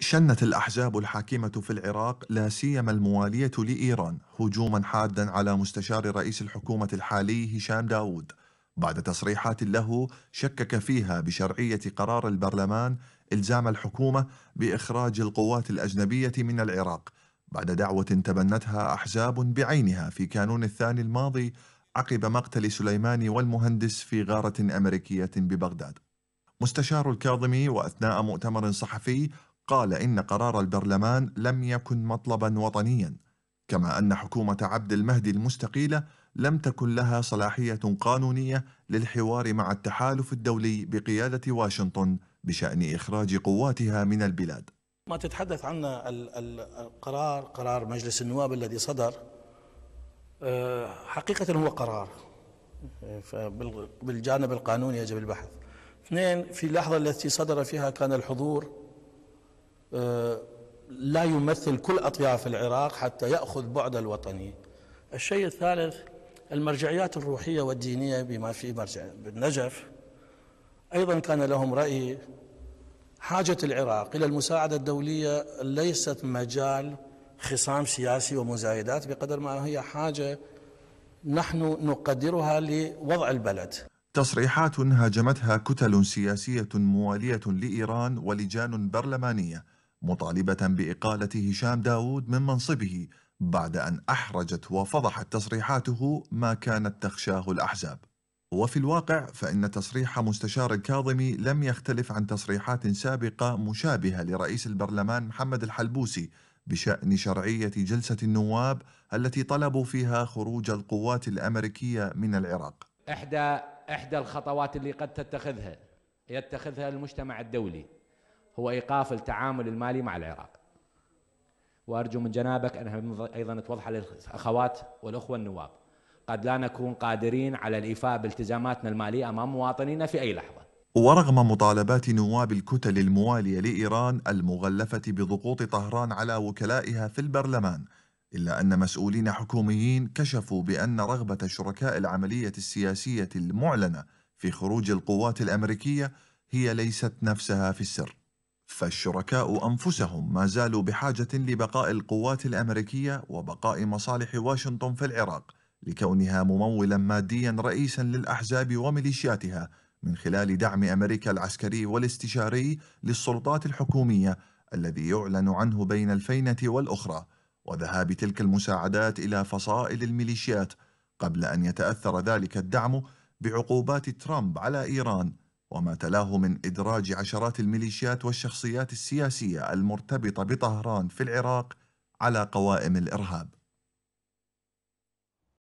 شنت الأحزاب الحاكمة في العراق لا سيما الموالية لإيران هجوما حادا على مستشار رئيس الحكومة الحالي هشام داود بعد تصريحات له شكك فيها بشرعية قرار البرلمان إلزام الحكومة بإخراج القوات الأجنبية من العراق بعد دعوة تبنتها أحزاب بعينها في كانون الثاني الماضي عقب مقتل سليماني والمهندس في غارة أمريكية ببغداد مستشار الكاظمي وأثناء مؤتمر صحفي قال إن قرار البرلمان لم يكن مطلبا وطنيا كما أن حكومة عبد المهدي المستقيلة لم تكن لها صلاحية قانونية للحوار مع التحالف الدولي بقيادة واشنطن بشأن إخراج قواتها من البلاد ما تتحدث عن القرار قرار مجلس النواب الذي صدر آه، حقيقة هو قرار بالجانب القانوني يجب البحث اثنين في اللحظة التي صدر فيها كان الحضور آه، لا يمثل كل أطياف العراق حتى يأخذ بعد الوطني الشيء الثالث المرجعيات الروحية والدينية بما في مرجع بالنجف أيضا كان لهم رأي حاجة العراق إلى المساعدة الدولية ليست مجال خصام سياسي ومزايدات بقدر ما هي حاجة نحن نقدرها لوضع البلد تصريحات هاجمتها كتل سياسية موالية لإيران ولجان برلمانية مطالبة بإقالة هشام داود من منصبه بعد أن أحرجت وفضحت تصريحاته ما كانت تخشاه الأحزاب وفي الواقع فإن تصريح مستشار الكاظمي لم يختلف عن تصريحات سابقة مشابهة لرئيس البرلمان محمد الحلبوسي بشأن شرعية جلسة النواب التي طلبوا فيها خروج القوات الأمريكية من العراق إحدى, إحدى الخطوات اللي قد تتخذها يتخذها المجتمع الدولي هو إيقاف التعامل المالي مع العراق وأرجو من جنابك أنها أيضا توضح للأخوات والأخوة النواب قد لا نكون قادرين على الإيفاء بالتزاماتنا المالية أمام مواطنينا في أي لحظة ورغم مطالبات نواب الكتل الموالية لإيران المغلفة بضغوط طهران على وكلائها في البرلمان إلا أن مسؤولين حكوميين كشفوا بأن رغبة شركاء العملية السياسية المعلنة في خروج القوات الأمريكية هي ليست نفسها في السر فالشركاء أنفسهم ما زالوا بحاجة لبقاء القوات الأمريكية وبقاء مصالح واشنطن في العراق لكونها ممولا ماديا رئيسا للأحزاب وميليشياتها من خلال دعم أمريكا العسكري والاستشاري للسلطات الحكومية الذي يعلن عنه بين الفينة والأخرى وذهاب تلك المساعدات إلى فصائل الميليشيات قبل أن يتأثر ذلك الدعم بعقوبات ترامب على إيران وما تلاه من إدراج عشرات الميليشيات والشخصيات السياسية المرتبطة بطهران في العراق على قوائم الإرهاب